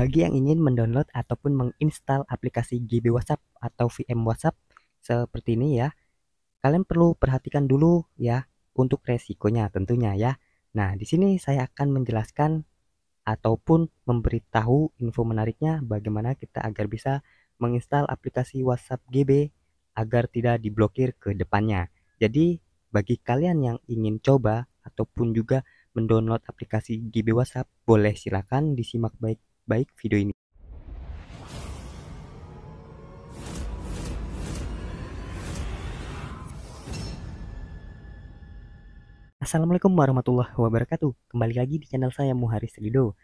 Bagi yang ingin mendownload ataupun menginstal aplikasi GB WhatsApp atau VM WhatsApp seperti ini ya, kalian perlu perhatikan dulu ya untuk resikonya tentunya ya. Nah, di sini saya akan menjelaskan ataupun memberitahu info menariknya bagaimana kita agar bisa menginstal aplikasi WhatsApp GB agar tidak diblokir ke depannya. Jadi, bagi kalian yang ingin coba ataupun juga mendownload aplikasi GB WhatsApp, boleh silakan disimak baik baik video ini. Assalamualaikum warahmatullahi wabarakatuh. Kembali lagi di channel saya Muharis Rido.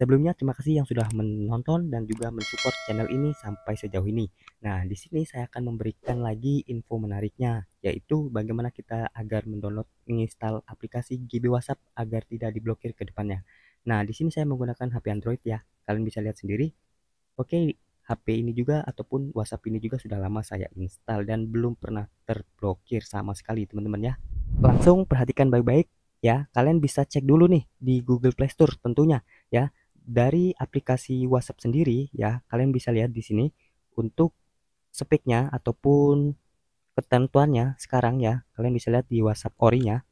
Sebelumnya terima kasih yang sudah menonton dan juga mensupport channel ini sampai sejauh ini. Nah, di sini saya akan memberikan lagi info menariknya yaitu bagaimana kita agar mendownload menginstal aplikasi GB WhatsApp agar tidak diblokir ke depannya. Nah, di sini saya menggunakan HP Android ya. Kalian bisa lihat sendiri. Oke, HP ini juga ataupun WhatsApp ini juga sudah lama saya install dan belum pernah terblokir sama sekali, teman-teman ya. Langsung perhatikan baik-baik ya. Kalian bisa cek dulu nih di Google Play Store tentunya ya. Dari aplikasi WhatsApp sendiri ya, kalian bisa lihat di sini untuk speknya ataupun ketentuannya sekarang ya. Kalian bisa lihat di WhatsApp orinya.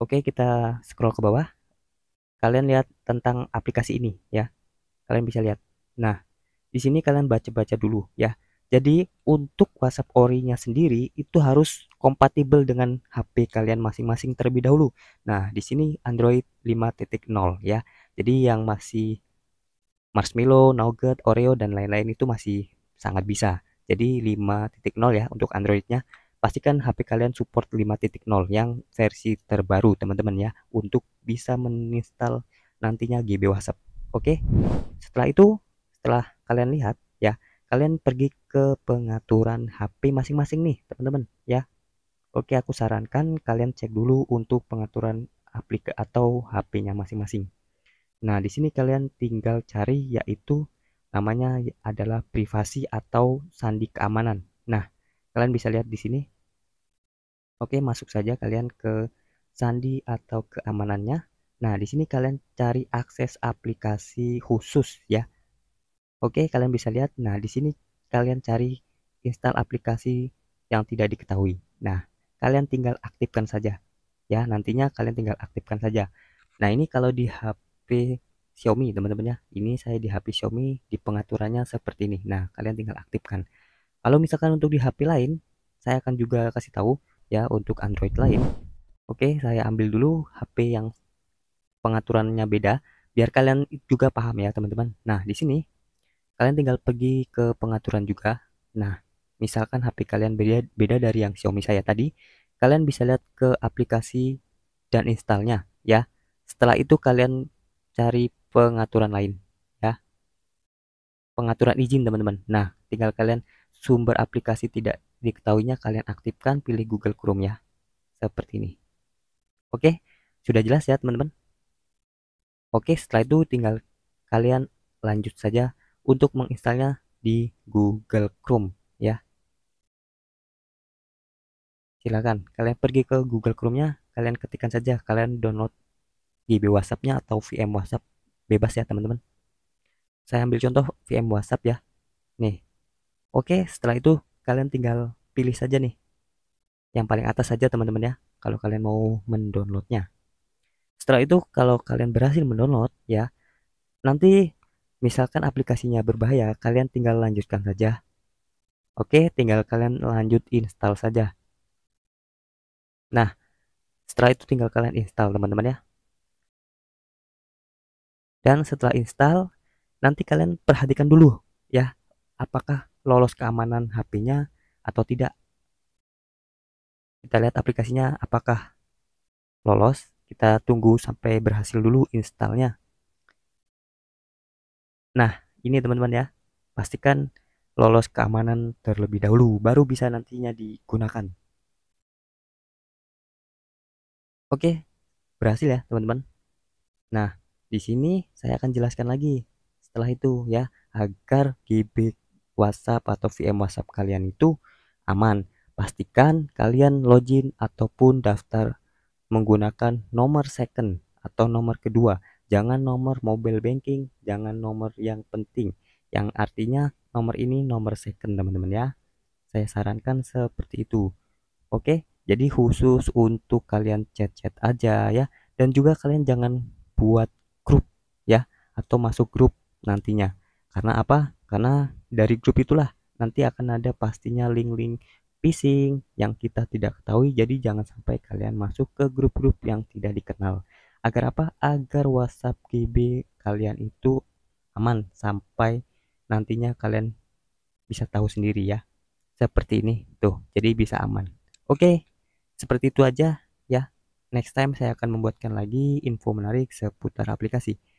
Oke, kita scroll ke bawah kalian lihat tentang aplikasi ini ya. Kalian bisa lihat. Nah, di sini kalian baca-baca dulu ya. Jadi untuk WhatsApp Ori-nya sendiri itu harus kompatibel dengan HP kalian masing-masing terlebih dahulu. Nah, di sini Android 5.0 ya. Jadi yang masih Marshmallow, Nougat, Oreo dan lain-lain itu masih sangat bisa. Jadi 5.0 ya untuk Androidnya pastikan HP kalian support 5.0 yang versi terbaru teman-teman ya untuk bisa menginstal nantinya GB WhatsApp. Oke. Setelah itu, setelah kalian lihat ya, kalian pergi ke pengaturan HP masing-masing nih, teman-teman ya. Oke, aku sarankan kalian cek dulu untuk pengaturan aplikasi atau HP-nya masing-masing. Nah, di sini kalian tinggal cari yaitu namanya adalah privasi atau sandi keamanan. Nah, kalian bisa lihat di sini Oke, masuk saja kalian ke sandi atau keamanannya. Nah, di sini kalian cari akses aplikasi khusus ya. Oke, kalian bisa lihat. Nah, di sini kalian cari install aplikasi yang tidak diketahui. Nah, kalian tinggal aktifkan saja. Ya, nantinya kalian tinggal aktifkan saja. Nah, ini kalau di HP Xiaomi, teman-teman ya. Ini saya di HP Xiaomi di pengaturannya seperti ini. Nah, kalian tinggal aktifkan. Kalau misalkan untuk di HP lain, saya akan juga kasih tahu ya untuk Android lain. Oke, saya ambil dulu HP yang pengaturannya beda biar kalian juga paham ya, teman-teman. Nah, di sini kalian tinggal pergi ke pengaturan juga. Nah, misalkan HP kalian beda beda dari yang Xiaomi saya tadi, kalian bisa lihat ke aplikasi dan installnya ya. Setelah itu kalian cari pengaturan lain ya. Pengaturan izin, teman-teman. Nah, tinggal kalian sumber aplikasi tidak diketahuinya kalian aktifkan pilih Google Chrome ya. Seperti ini. Oke, sudah jelas ya teman-teman? Oke, setelah itu tinggal kalian lanjut saja untuk menginstalnya di Google Chrome ya. Silakan kalian pergi ke Google Chrome-nya, kalian ketikkan saja kalian download GB WhatsApp-nya atau VM WhatsApp bebas ya teman-teman. Saya ambil contoh VM WhatsApp ya. Nih. Oke, setelah itu kalian tinggal pilih saja nih yang paling atas saja teman-teman ya kalau kalian mau mendownloadnya setelah itu kalau kalian berhasil mendownload ya nanti misalkan aplikasinya berbahaya kalian tinggal lanjutkan saja oke tinggal kalian lanjut install saja nah setelah itu tinggal kalian install teman-teman ya dan setelah install nanti kalian perhatikan dulu ya apakah lolos keamanan HP-nya atau tidak. Kita lihat aplikasinya apakah lolos. Kita tunggu sampai berhasil dulu installnya. Nah, ini teman-teman ya. Pastikan lolos keamanan terlebih dahulu, baru bisa nantinya digunakan. Oke, berhasil ya teman-teman. Nah, di sini saya akan jelaskan lagi setelah itu ya, agar GBK WhatsApp atau VM WhatsApp kalian itu aman. Pastikan kalian login ataupun daftar menggunakan nomor second atau nomor kedua. Jangan nomor mobile banking, jangan nomor yang penting. Yang artinya nomor ini nomor second teman-teman ya. Saya sarankan seperti itu. Oke, jadi khusus untuk kalian chat-chat aja ya. Dan juga kalian jangan buat grup ya atau masuk grup nantinya. Karena apa? Karena dari grup itulah nanti akan ada pastinya link-link phishing yang kita tidak ketahui jadi jangan sampai kalian masuk ke grup-grup yang tidak dikenal agar apa agar WhatsApp GB kalian itu aman sampai nantinya kalian bisa tahu sendiri ya seperti ini tuh jadi bisa aman oke seperti itu aja ya next time saya akan membuatkan lagi info menarik seputar aplikasi